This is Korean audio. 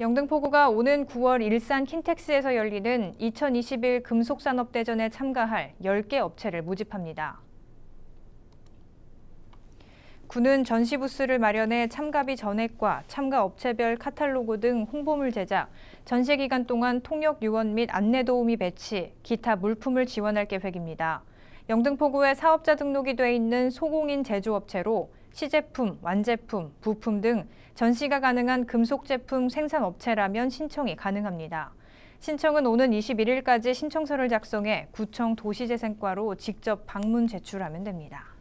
영등포구가 오는 9월 일산 킨텍스에서 열리는 2021 금속산업대전에 참가할 10개 업체를 모집합니다. 구는 전시부스를 마련해 참가비 전액과 참가 업체별 카탈로그 등 홍보물 제작, 전시기간 동안 통역 요원 및 안내 도우미 배치, 기타 물품을 지원할 계획입니다. 영등포구에 사업자 등록이 돼 있는 소공인 제조업체로 시제품, 완제품, 부품 등 전시가 가능한 금속 제품 생산 업체라면 신청이 가능합니다. 신청은 오는 21일까지 신청서를 작성해 구청 도시재생과로 직접 방문 제출하면 됩니다.